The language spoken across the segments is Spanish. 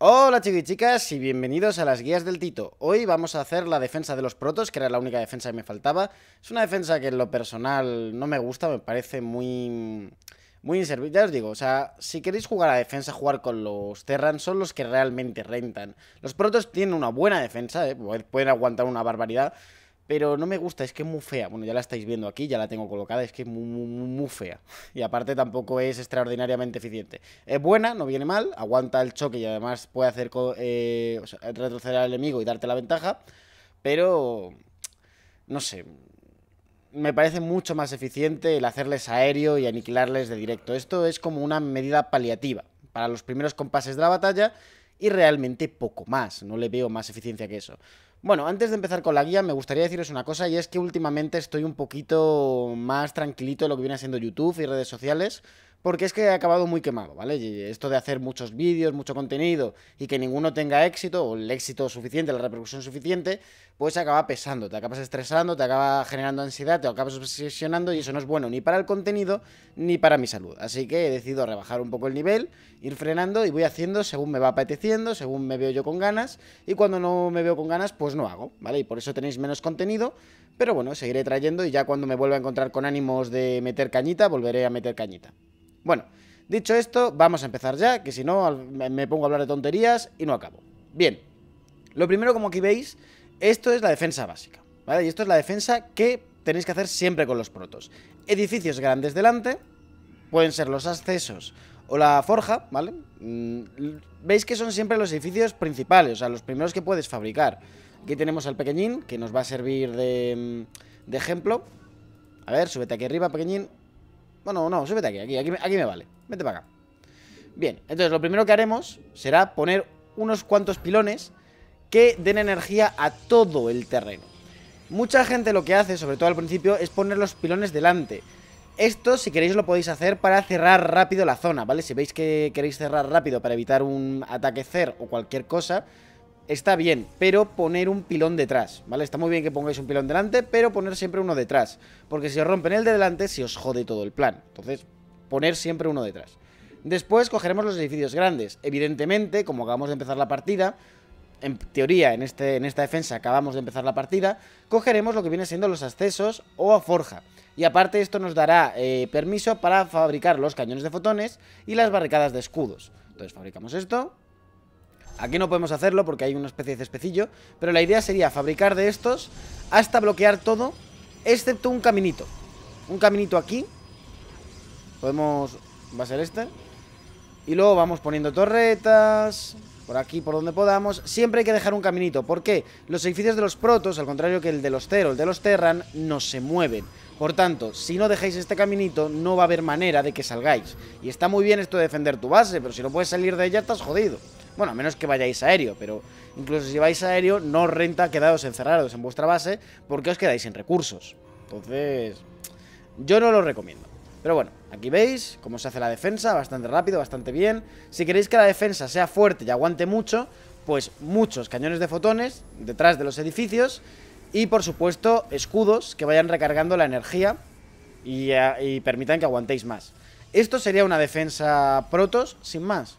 Hola chicos y chicas y bienvenidos a las guías del Tito. Hoy vamos a hacer la defensa de los protos, que era la única defensa que me faltaba. Es una defensa que en lo personal no me gusta, me parece muy... Muy inservible, ya os digo, o sea, si queréis jugar a defensa, jugar con los Terran son los que realmente rentan. Los protos tienen una buena defensa, eh, pueden aguantar una barbaridad, pero no me gusta, es que es muy fea. Bueno, ya la estáis viendo aquí, ya la tengo colocada, es que es muy, fea. Y aparte tampoco es extraordinariamente eficiente. Es buena, no viene mal, aguanta el choque y además puede hacer eh, retroceder al enemigo y darte la ventaja. Pero... No sé, me parece mucho más eficiente el hacerles aéreo y aniquilarles de directo. Esto es como una medida paliativa para los primeros compases de la batalla y realmente poco más. No le veo más eficiencia que eso. Bueno, antes de empezar con la guía me gustaría deciros una cosa y es que últimamente estoy un poquito más tranquilito de lo que viene haciendo YouTube y redes sociales porque es que he acabado muy quemado, ¿vale? Y esto de hacer muchos vídeos, mucho contenido y que ninguno tenga éxito o el éxito suficiente, la repercusión suficiente, pues acaba pesando, te acabas estresando, te acaba generando ansiedad, te acabas obsesionando y eso no es bueno ni para el contenido ni para mi salud. Así que he decidido rebajar un poco el nivel, ir frenando y voy haciendo según me va apeteciendo, según me veo yo con ganas y cuando no me veo con ganas, pues pues no hago, ¿vale? Y por eso tenéis menos contenido, pero bueno, seguiré trayendo y ya cuando me vuelva a encontrar con ánimos de meter cañita, volveré a meter cañita. Bueno, dicho esto, vamos a empezar ya, que si no me pongo a hablar de tonterías y no acabo. Bien, lo primero como aquí veis, esto es la defensa básica, ¿vale? Y esto es la defensa que tenéis que hacer siempre con los protos. Edificios grandes delante, pueden ser los accesos o la forja, ¿vale? Mm, veis que son siempre los edificios principales, o sea, los primeros que puedes fabricar. Aquí tenemos al pequeñín, que nos va a servir mm, de, ejemplo. A ver, súbete aquí arriba, pequeñín. Bueno, no, súbete aquí, aquí, aquí, aquí me vale. Vete para acá. Bien, entonces lo primero que haremos será poner unos cuantos pilones que den energía a todo el terreno. Mucha gente lo que hace, sobre todo al principio, es poner los pilones delante. Esto, si queréis, lo podéis hacer para cerrar rápido la zona, ¿vale? Si veis que queréis cerrar rápido para evitar un ataque cer o cualquier cosa, está bien, pero poner un pilón detrás, ¿vale? Está muy bien que pongáis un pilón delante, pero poner siempre uno detrás. Porque si os rompen el de delante, se os jode todo el plan. Entonces, poner siempre uno detrás. Después cogeremos los edificios grandes. Evidentemente, como acabamos de empezar la partida, en teoría, en, este, en esta defensa acabamos de empezar la partida, cogeremos lo que viene siendo los accesos o a forja. Y aparte esto nos dará eh, permiso para fabricar los cañones de fotones y las barricadas de escudos. Entonces fabricamos esto, Aquí no podemos hacerlo porque hay una especie de especillo, Pero la idea sería fabricar de estos Hasta bloquear todo Excepto un caminito Un caminito aquí Podemos... va a ser este Y luego vamos poniendo torretas Por aquí, por donde podamos Siempre hay que dejar un caminito ¿Por qué? Los edificios de los protos, al contrario que el de los Tero El de los Terran, no se mueven por tanto, si no dejáis este caminito, no va a haber manera de que salgáis. Y está muy bien esto de defender tu base, pero si no puedes salir de ella, estás jodido. Bueno, a menos que vayáis aéreo, pero incluso si vais aéreo, no os renta quedaros encerrados en vuestra base porque os quedáis sin recursos. Entonces, yo no lo recomiendo. Pero bueno, aquí veis cómo se hace la defensa, bastante rápido, bastante bien. Si queréis que la defensa sea fuerte y aguante mucho, pues muchos cañones de fotones detrás de los edificios y por supuesto escudos que vayan recargando la energía y, eh, y permitan que aguantéis más. Esto sería una defensa protos sin más.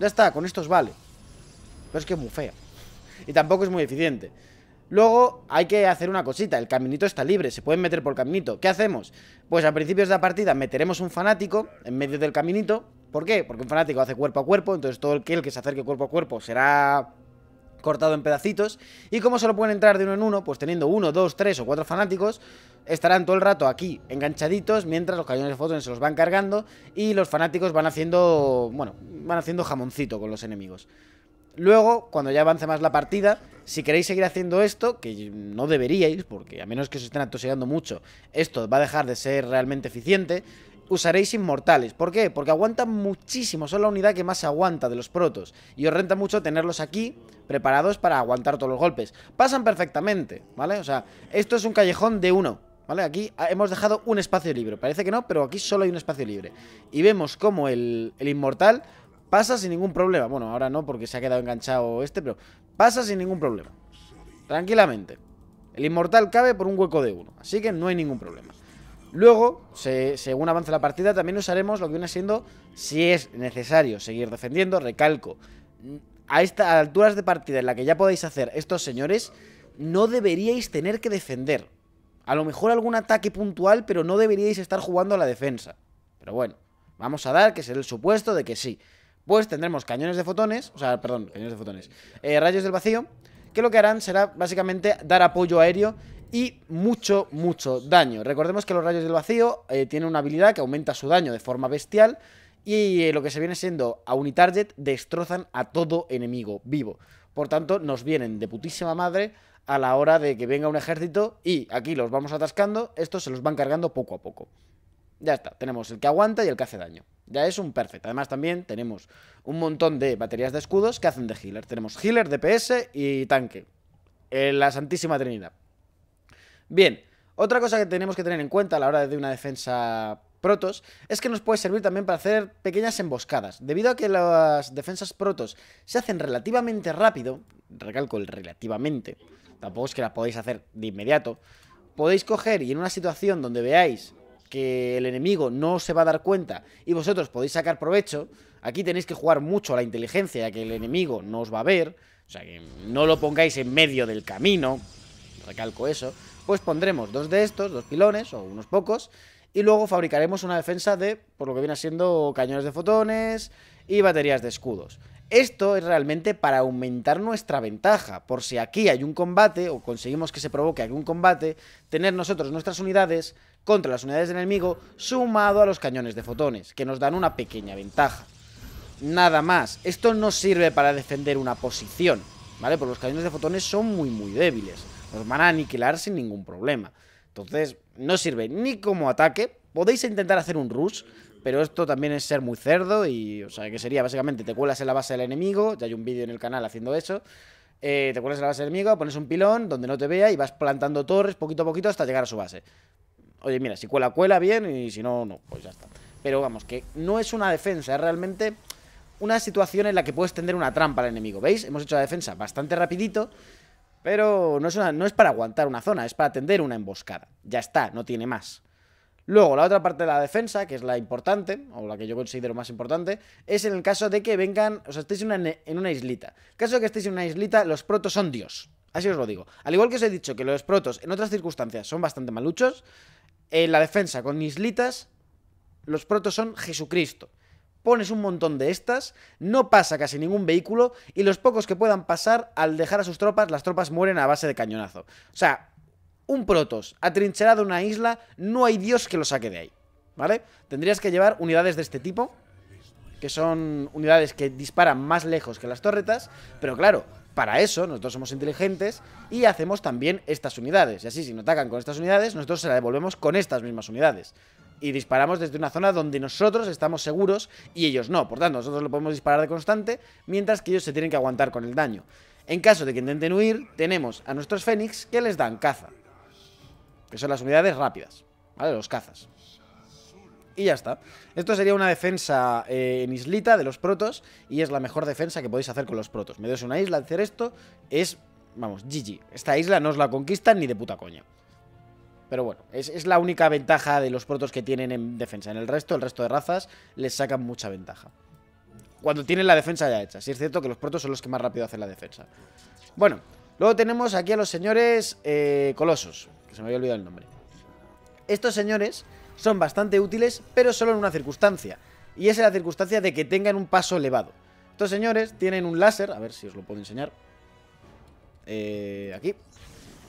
Ya está, con estos vale Pero es que es muy fea Y tampoco es muy eficiente Luego hay que hacer una cosita, el caminito está libre, se pueden meter por caminito. ¿Qué hacemos? Pues a principios de la partida meteremos un fanático en medio del caminito. ¿Por qué? Porque un fanático hace cuerpo a cuerpo, entonces todo el el que se acerque cuerpo a cuerpo será cortado en pedacitos. Y como solo pueden entrar de uno en uno, pues teniendo uno, dos, tres o cuatro fanáticos, estarán todo el rato aquí enganchaditos mientras los cañones de fotones se los van cargando y los fanáticos van haciendo, bueno, van haciendo jamoncito con los enemigos. Luego, cuando ya avance más la partida, si queréis seguir haciendo esto, que no deberíais, porque a menos que se estén atosigando mucho, esto va a dejar de ser realmente eficiente, usaréis inmortales. ¿Por qué? Porque aguantan muchísimo, son la unidad que más aguanta de los protos. Y os renta mucho tenerlos aquí, preparados para aguantar todos los golpes. Pasan perfectamente, ¿vale? O sea, esto es un callejón de uno, ¿vale? Aquí hemos dejado un espacio libre. Parece que no, pero aquí solo hay un espacio libre. Y vemos como el, el inmortal pasa sin ningún problema. Bueno, ahora no, porque se ha quedado enganchado este, pero pasa sin ningún problema. Tranquilamente. El inmortal cabe por un hueco de uno, así que no hay ningún problema. Luego, según avance la partida, también usaremos lo que viene siendo, si es necesario, seguir defendiendo. Recalco, a estas alturas de partida en la que ya podéis hacer estos señores, no deberíais tener que defender. A lo mejor algún ataque puntual, pero no deberíais estar jugando a la defensa. Pero bueno, vamos a dar que es el supuesto de que sí. Pues tendremos cañones de fotones, o sea, perdón, cañones de fotones, eh, rayos del vacío, que lo que harán será básicamente dar apoyo aéreo y mucho, mucho daño. Recordemos que los rayos del vacío eh, tienen una habilidad que aumenta su daño de forma bestial y eh, lo que se viene siendo a unitarget destrozan a todo enemigo vivo. Por tanto, nos vienen de putísima madre a la hora de que venga un ejército y aquí los vamos atascando, estos se los van cargando poco a poco. Ya está, tenemos el que aguanta y el que hace daño. Ya es un perfecto Además también tenemos un montón de baterías de escudos que hacen de healer. Tenemos healer, DPS y tanque. la santísima trinidad. Bien, otra cosa que tenemos que tener en cuenta a la hora de una defensa protos es que nos puede servir también para hacer pequeñas emboscadas. Debido a que las defensas protos se hacen relativamente rápido, recalco el relativamente, tampoco es que las podáis hacer de inmediato, podéis coger y en una situación donde veáis que el enemigo no se va a dar cuenta y vosotros podéis sacar provecho, aquí tenéis que jugar mucho a la inteligencia, a que el enemigo no os va a ver, o sea que no lo pongáis en medio del camino, recalco eso, pues pondremos dos de estos, dos pilones o unos pocos, y luego fabricaremos una defensa de, por lo que viene siendo, cañones de fotones y baterías de escudos. Esto es realmente para aumentar nuestra ventaja, por si aquí hay un combate o conseguimos que se provoque algún combate, tener nosotros nuestras unidades contra las unidades del enemigo sumado a los cañones de fotones, que nos dan una pequeña ventaja. Nada más, esto no sirve para defender una posición, ¿vale? Porque los cañones de fotones son muy muy débiles. Os van a aniquilar sin ningún problema. Entonces, no sirve ni como ataque. Podéis intentar hacer un rush, pero esto también es ser muy cerdo y, o sea, que sería básicamente te cuelas en la base del enemigo, ya hay un vídeo en el canal haciendo eso, eh, te cuelas en la base del enemigo, pones un pilón donde no te vea y vas plantando torres poquito a poquito hasta llegar a su base. Oye, mira, si cuela, cuela bien y si no, no, pues ya está. Pero vamos, que no es una defensa, es realmente una situación en la que puedes tender una trampa al enemigo. ¿Veis? Hemos hecho la defensa bastante rapidito pero no es, para aguantar una zona, es para atender una emboscada. Ya está, no tiene más. Luego, la otra parte de la defensa, que es la importante, o la que yo considero más importante, es en el caso de que vengan, o sea, estéis en una, en una islita. En el caso de que estéis en una islita, los protos son Dios. Así os lo digo. Al igual que os he dicho que los protos en otras circunstancias son bastante maluchos, en la defensa con islitas, los protos son Jesucristo pones un montón de estas, no pasa casi ningún vehículo y los pocos que puedan pasar, al dejar a sus tropas, las tropas mueren a base de cañonazo. O sea, un Protos atrincherado en una isla, no hay Dios que lo saque de ahí, ¿vale? Tendrías que llevar unidades de este tipo, que son unidades que disparan más lejos que las torretas, pero claro, para eso nosotros somos inteligentes y hacemos también estas unidades. Y así, si nos atacan con estas unidades, nosotros se las devolvemos con estas mismas unidades y disparamos desde una zona donde nosotros estamos seguros y ellos no. Por tanto, nosotros lo podemos disparar de constante, mientras que ellos se tienen que aguantar con el daño. En caso de que intenten huir, tenemos a nuestros Fénix que les dan caza. Que son las unidades rápidas, ¿vale? Los cazas. Y ya está. Esto sería una defensa eh, en islita de los protos y es la mejor defensa que podéis hacer con los protos. Me es una isla, hacer esto es, vamos, GG. Esta isla no os la conquistan ni de puta coña. Pero bueno, es, la única ventaja de los protos que tienen en defensa. En el resto, el resto de razas les sacan mucha ventaja. Cuando tienen la defensa ya hecha. Sí es cierto que los protos son los que más rápido hacen la defensa. Bueno, luego tenemos aquí a los señores eh, colosos. Que se me había olvidado el nombre. Estos señores son bastante útiles, pero solo en una circunstancia. Y es en la circunstancia de que tengan un paso elevado. Estos señores tienen un láser, a ver si os lo puedo enseñar. Eh, aquí.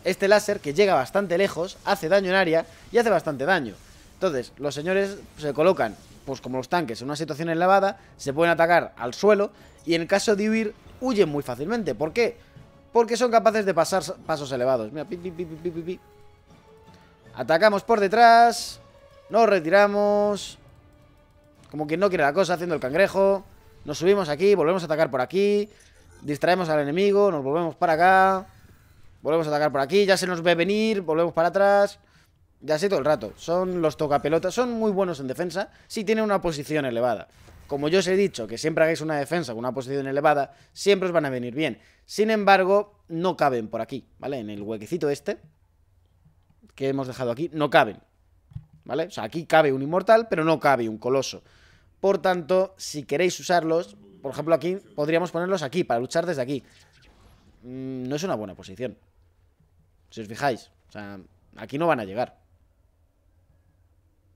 Este láser, que llega bastante lejos, hace daño en área y hace bastante daño. Entonces, los señores se colocan, pues como los tanques, en una situación elevada, se pueden atacar al suelo y en caso de huir, huyen muy fácilmente. ¿Por qué? Porque son capaces de pasar pasos elevados. Mira, pi, pi, pi, Atacamos por detrás. Nos retiramos. Como quien no quiere la cosa, haciendo el cangrejo. Nos subimos aquí, volvemos a atacar por aquí. Distraemos al enemigo, nos volvemos para acá. Volvemos a atacar por aquí, ya se nos ve venir, volvemos para atrás. Ya sé todo el rato. Son los tocapelotas, son muy buenos en defensa si tienen una posición elevada. Como yo os he dicho, que siempre hagáis una defensa con una posición elevada, siempre os van a venir bien. Sin embargo, no caben por aquí, ¿vale? En el huequecito este que hemos dejado aquí, no caben. ¿Vale? O sea, aquí cabe un inmortal, pero no cabe un coloso. Por tanto, si queréis usarlos, por ejemplo aquí, podríamos ponerlos aquí, para luchar desde aquí. Mm, no es una buena posición. Si os fijáis, o sea, aquí no van a llegar.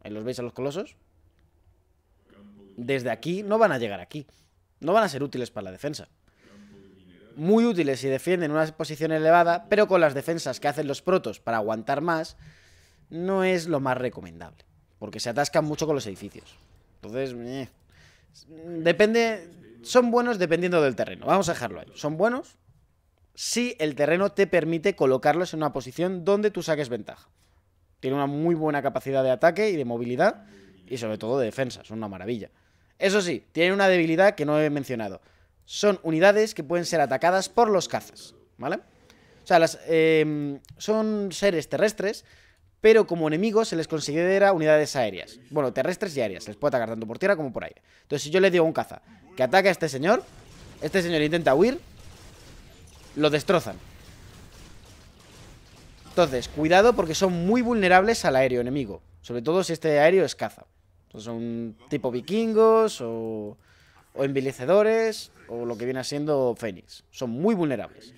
¿Eh? los veis a los colosos? Desde aquí no van a llegar aquí. No van a ser útiles para la defensa. Muy útiles si defienden una posición elevada, pero con las defensas que hacen los protos para aguantar más, no es lo más recomendable. Porque se atascan mucho con los edificios. Entonces, eh, depende. Son buenos dependiendo del terreno. Vamos a dejarlo ahí. Son buenos si el terreno te permite colocarlos en una posición donde tú saques ventaja. Tiene una muy buena capacidad de ataque y de movilidad y sobre todo de defensa, son una maravilla. Eso sí, tienen una debilidad que no he mencionado. Son unidades que pueden ser atacadas por los cazas, ¿vale? O sea, em, son seres terrestres, pero como enemigos se les considera unidades aéreas. Bueno, terrestres y aéreas, se les puede atacar tanto por tierra como por aire. Entonces, si yo le digo a un caza que ataque a este señor, este señor intenta huir, lo destrozan. Entonces, cuidado porque son muy vulnerables al aéreo enemigo. Sobre todo si este aéreo es caza. son tipo vikingos o, o envilecedores o lo que viene siendo Fénix. Son muy vulnerables.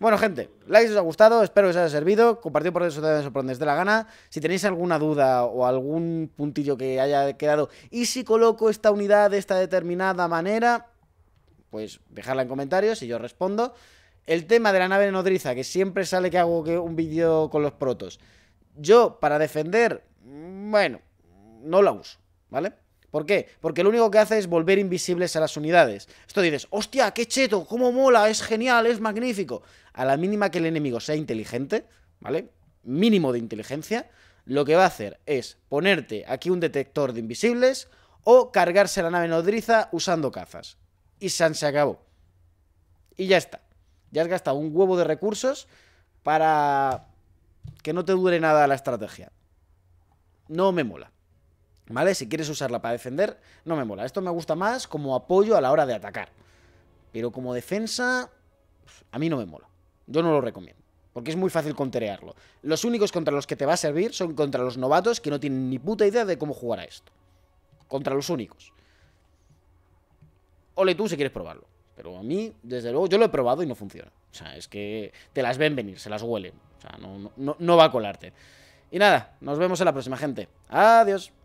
Bueno, gente, like si os ha gustado, espero que os haya servido. Compartid por redes sociales donde os dé la gana. Si tenéis alguna duda o algún puntillo que haya quedado, y si coloco esta unidad de esta determinada manera, pues dejadla en comentarios y yo respondo. El tema de la nave nodriza, que siempre sale que hago un vídeo con los protos. Yo, para defender, mm, bueno, no la uso, ¿vale? ¿Por qué? Porque lo único que hace es volver invisibles a las unidades. Esto dices, hostia, qué cheto, cómo mola, es genial, es magnífico. A la mínima que el enemigo sea inteligente, ¿vale? Mínimo de inteligencia, lo que va a hacer es ponerte aquí un detector de invisibles o cargarse la nave nodriza usando cazas. Y San se acabó. Y ya está. Ya has gastado un huevo de recursos para que no te dure nada la estrategia. No me mola. ¿Vale? Si quieres usarla para defender, no me mola. Esto me gusta más como apoyo a la hora de atacar. Pero como defensa, pues, a mí no me mola. Yo no lo recomiendo. Porque es muy fácil conterearlo. Los únicos contra los que te va a servir son contra los novatos que no tienen ni puta idea de cómo jugar a esto. Contra los únicos. Ole tú si quieres probarlo. Pero a mí, desde luego, yo lo he probado y no funciona. O sea, es que te las ven venir, se las huelen. O sea, no, no, no va a colarte. Y nada, nos vemos en la próxima, gente. Adiós.